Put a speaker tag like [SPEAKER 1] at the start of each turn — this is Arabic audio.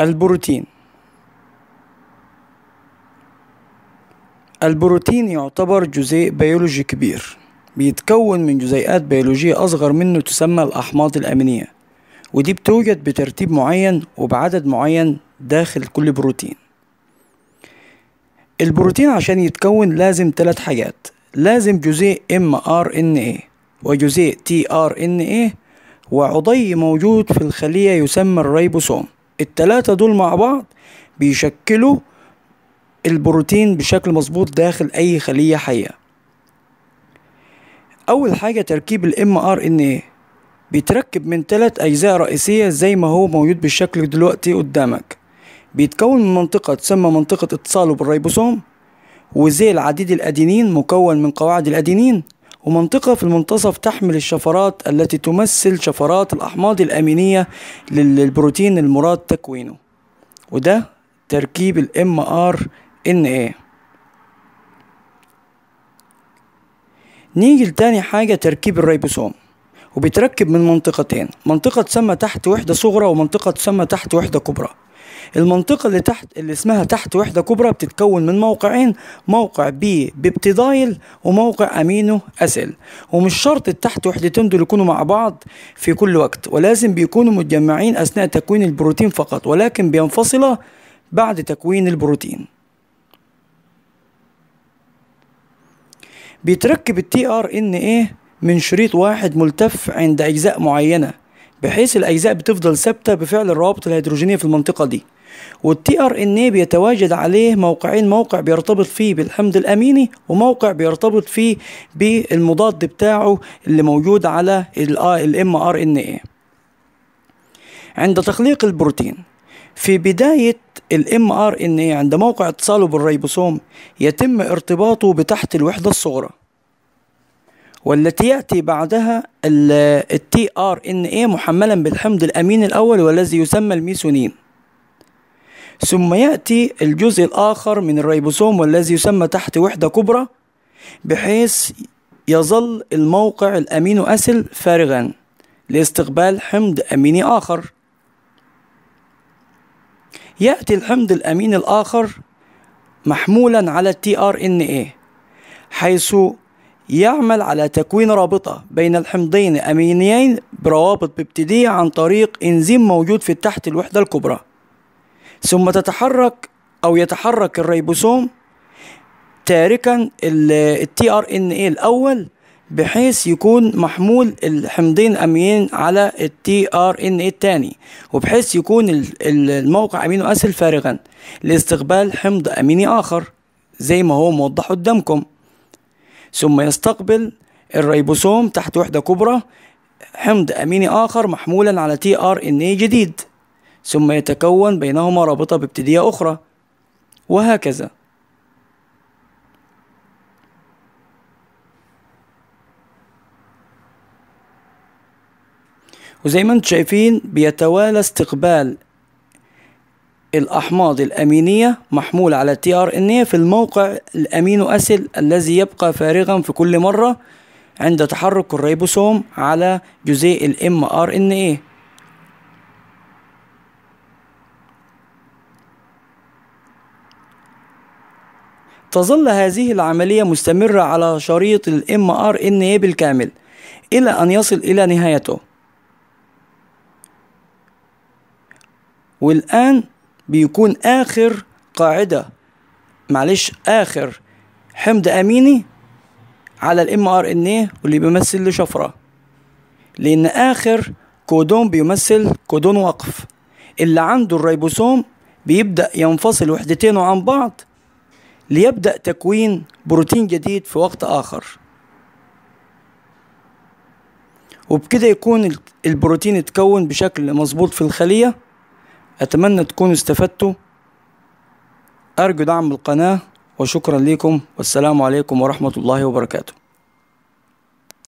[SPEAKER 1] البروتين البروتين يعتبر جزيء بيولوجي كبير بيتكون من جزيئات بيولوجية أصغر منه تسمى الأحماض الأمينية ودي بتوجد بترتيب معين وبعدد معين داخل كل بروتين البروتين عشان يتكون لازم ثلاث حاجات لازم جزيء mRNA إيه وجزيء tRNA إيه، وعضي موجود في الخلية يسمى الريبوسوم التلاتة دول مع بعض بيشكلوا البروتين بشكل مظبوط داخل أي خلية حية أول حاجة تركيب الـ mRNA إيه. بيتركب من تلات أجزاء رئيسية زي ما هو موجود بالشكل دلوقتي قدامك بيتكون من منطقة تسمى منطقة اتصاله بالريبوسوم وزي العديد الأدينين مكون من قواعد الأدينين ومنطقة في المنتصف تحمل الشفرات التي تمثل شفرات الأحماض الأمينية للبروتين المراد تكوينه وده تركيب ال MRNA إيه. نيجي لتاني حاجة تركيب الريبوسوم وبيتركب من منطقتين منطقة تسمى تحت وحدة صغرى ومنطقة تسمى تحت وحدة كبرى المنطقة اللي تحت اللي اسمها تحت وحدة كبرى بتتكون من موقعين موقع بي بيبتيدايل وموقع أمينو أسل ومش شرط التحت وحدتين دول يكونوا مع بعض في كل وقت ولازم بيكونوا متجمعين أثناء تكوين البروتين فقط ولكن بينفصلا بعد تكوين البروتين بيتركب التي ار ان ايه من شريط واحد ملتف عند أجزاء معينة بحيث الأجزاء بتفضل ثابتة بفعل الروابط الهيدروجينية في المنطقة دي والتي ار ان اي بيتواجد عليه موقعين موقع بيرتبط فيه بالحمض الاميني وموقع بيرتبط فيه بالمضاد بتاعه اللي موجود على الام ار ان اي عند تخليق البروتين في بداية الام ار ان اي عند موقع اتصاله بالريبوسوم يتم ارتباطه بتحت الوحدة الصغرى والتي يأتي بعدها التي ار ان اي محملا بالحمض الأمين الأول والذي يسمى الميسونين ثم يأتي الجزء الآخر من الريبوسوم والذي يسمى تحت وحدة كبرى بحيث يظل الموقع الأمينو أسل فارغا لاستقبال حمض أميني آخر يأتي الحمض الأمين الآخر محمولا على التي ار ان اي حيث يعمل على تكوين رابطة بين الحمضين أمينيين بروابط بيبتيدية عن طريق إنزيم موجود في تحت الوحدة الكبرى ثم تتحرك أو يتحرك الريبوسوم تاركا التي ار ان إيه الأول بحيث يكون محمول الحمضين امينين على التي ار ان إيه الثاني وبحيث يكون الموقع امينو اسيل فارغا لاستقبال حمض اميني اخر زي ما هو موضح قدامكم ثم يستقبل الريبوسوم تحت وحدة كبرى حمض أميني آخر محمولا على تي آر إن إيه جديد ثم يتكون بينهما رابطة بابتدية أخرى وهكذا وزي ما انتم شايفين بيتوالى استقبال الأحماض الأمينية محمولة على تي ار ان ايه في الموقع الأمينو أسل الذي يبقى فارغا في كل مرة عند تحرك الريبوسوم على جزيء الام ار ان إيه. تظل هذه العملية مستمرة على شريط ال mRNA إيه بالكامل إلى أن يصل إلى نهايته والآن بيكون آخر قاعدة معلش آخر حمض أميني على الام ار ان ايه واللي بيمثل لشفرة لأن آخر كودون بيمثل كودون وقف اللي عنده الريبوسوم بيبدأ ينفصل وحدتينه عن بعض ليبدأ تكوين بروتين جديد في وقت آخر وبكده يكون البروتين اتكون بشكل مظبوط في الخلية أتمنى تكونوا استفدتوا أرجو دعم القناة وشكرا لكم والسلام عليكم ورحمة الله وبركاته